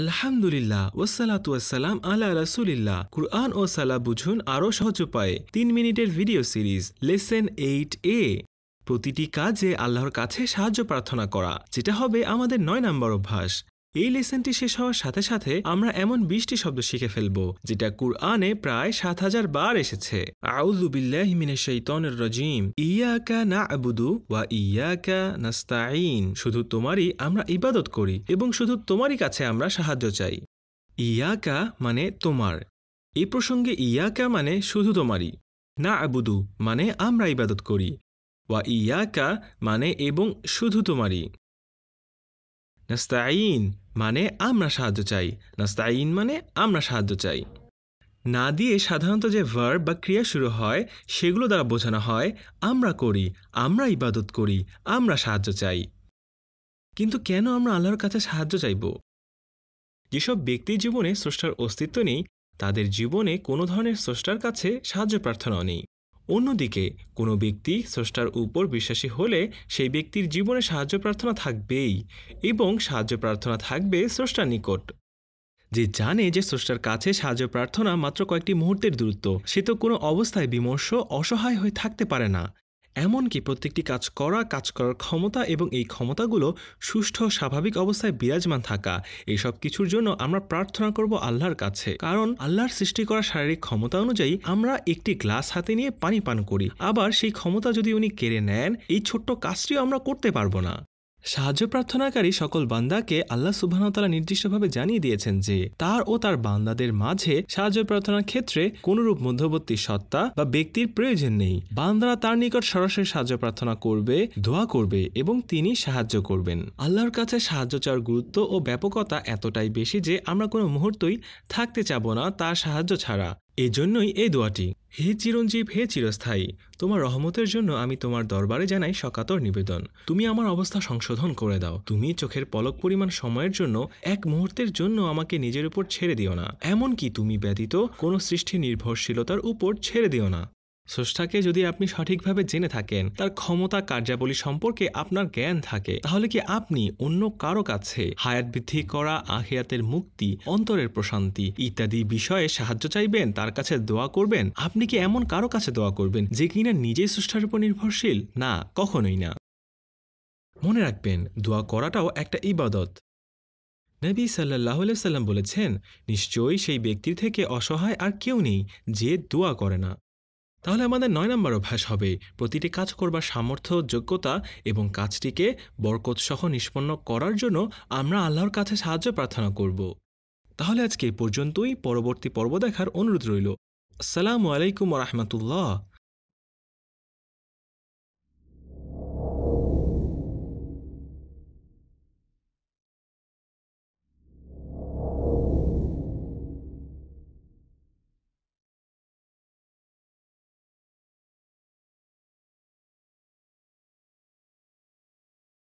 আলহামদুলিল্লাহ ওসালাত ওয়াসালাম আলা রাসুলিল্লাহ কুরআন ও সালা বুঝুন আরও সহজ উপায়ে তিন মিনিটের ভিডিও সিরিজ লেসেন এইট এ প্রতিটি কাজে আল্লাহর কাছে সাহায্য প্রার্থনা করা যেটা হবে আমাদের নয় নম্বর অভ্যাস এই লেসনটি শেষ হওয়ার সাথে সাথে আমরা এমন বিশটি শব্দ শিখে ফেলব যেটা কুরআনে প্রায় সাত হাজার বার এসেছে রজিম ইয়াকা না আবুদু ওয়া ইয়াকা শুধু তোমারই আমরা ইবাদত করি এবং শুধু তোমারই কাছে আমরা সাহায্য চাই ইয়াকা মানে তোমার এ প্রসঙ্গে ইয়াকা মানে শুধু তোমারই না আবুদু মানে আমরা ইবাদত করি ওয়া ইয়াকা মানে এবং শুধু তোমারই নাস্তাইন মানে আমরা সাহায্য চাই নাস্তাইন মানে আমরা সাহায্য চাই না দিয়ে সাধারণত যে ভার বা ক্রিয়া শুরু হয় সেগুলো দ্বারা বোঝানো হয় আমরা করি আমরা ইবাদত করি আমরা সাহায্য চাই কিন্তু কেন আমরা আল্লাহর কাছে সাহায্য চাইব যেসব ব্যক্তির জীবনে স্রষ্টার অস্তিত্ব নেই তাদের জীবনে কোনো ধরনের স্রষ্টার কাছে সাহায্য প্রার্থনা নেই অন্যদিকে কোনো ব্যক্তি স্রষ্টার উপর বিশ্বাসী হলে সেই ব্যক্তির জীবনে সাহায্য প্রার্থনা থাকবেই এবং সাহায্য প্রার্থনা থাকবে স্রষ্টার নিকট যে জানে যে স্রষ্টার কাছে সাহায্য প্রার্থনা মাত্র কয়েকটি মুহূর্তের দূরত্ব সে তো কোনো অবস্থায় বিমর্ষ অসহায় হয়ে থাকতে পারে না এমনকি প্রত্যেকটি কাজ করা কাজ করার ক্ষমতা এবং এই ক্ষমতাগুলো সুষ্ঠ স্বাভাবিক অবস্থায় বিরাজমান থাকা এই সব কিছুর জন্য আমরা প্রার্থনা করব আল্লাহর কাছে কারণ আল্লাহর সৃষ্টি করা শারীরিক ক্ষমতা অনুযায়ী আমরা একটি গ্লাস হাতে নিয়ে পানি পান করি আবার সেই ক্ষমতা যদি উনি কেড়ে নেন এই ছোট্ট কাজটিও আমরা করতে পারবো না সাহায্য প্রার্থনাকারী সকল বান্দাকে আল্লাহ সুবাহতালা নির্দিষ্টভাবে জানিয়ে দিয়েছেন যে তার ও তার বান্দাদের মাঝে সাহায্য প্রার্থনার ক্ষেত্রে কোনরূপ মধ্যবর্তী সত্তা বা ব্যক্তির প্রয়োজন নেই বান্দারা তার নিকট সরাসরি সাহায্য প্রার্থনা করবে ধোয়া করবে এবং তিনি সাহায্য করবেন আল্লাহর কাছে সাহায্য চাওয়ার গুরুত্ব ও ব্যাপকতা এতটাই বেশি যে আমরা কোনো মুহূর্তই থাকতে চাব না তার সাহায্য ছাড়া এজন্যই এই দোয়াটি হে চিরঞ্জীব হে চিরস্থায়ী তোমার রহমতের জন্য আমি তোমার দরবারে জানাই সকাতর নিবেদন তুমি আমার অবস্থা সংশোধন করে দাও তুমি চোখের পলক পরিমাণ সময়ের জন্য এক মুহূর্তের জন্য আমাকে নিজের উপর ছেড়ে দিও না এমনকি তুমি ব্যতীত কোনো সৃষ্টি নির্ভরশীলতার উপর ছেড়ে দিও না স্রষ্টাকে যদি আপনি সঠিকভাবে জেনে থাকেন তার ক্ষমতা কার্যাবলী সম্পর্কে আপনার জ্ঞান থাকে তাহলে কি আপনি অন্য কারো কাছে হায়াত বৃদ্ধি করা আহিয়াতের মুক্তি অন্তরের প্রশান্তি ইত্যাদি বিষয়ে সাহায্য চাইবেন তার কাছে দোয়া করবেন আপনি কি এমন কারো কাছে দোয়া করবেন যে কিনা নিজেই স্রষ্টার উপর নির্ভরশীল না কখনোই না মনে রাখবেন দোয়া করাটাও একটা ইবাদত নবী সাল্লাহ সাল্লাম বলেছেন নিশ্চয়ই সেই ব্যক্তির থেকে অসহায় আর কেউ নেই যে দোয়া করে না তাহলে আমাদের নয় নম্বর অভ্যাস হবে প্রতিটি কাজ করবার সামর্থ্য যোগ্যতা এবং কাজটিকে বরকতসহ নিষ্পন্ন করার জন্য আমরা আল্লাহর কাছে সাহায্য প্রার্থনা করব তাহলে আজকে পর্যন্তই পরবর্তী পর্ব দেখার অনুরোধ রইল আসসালামু আলাইকুম রহমতুল্লাহ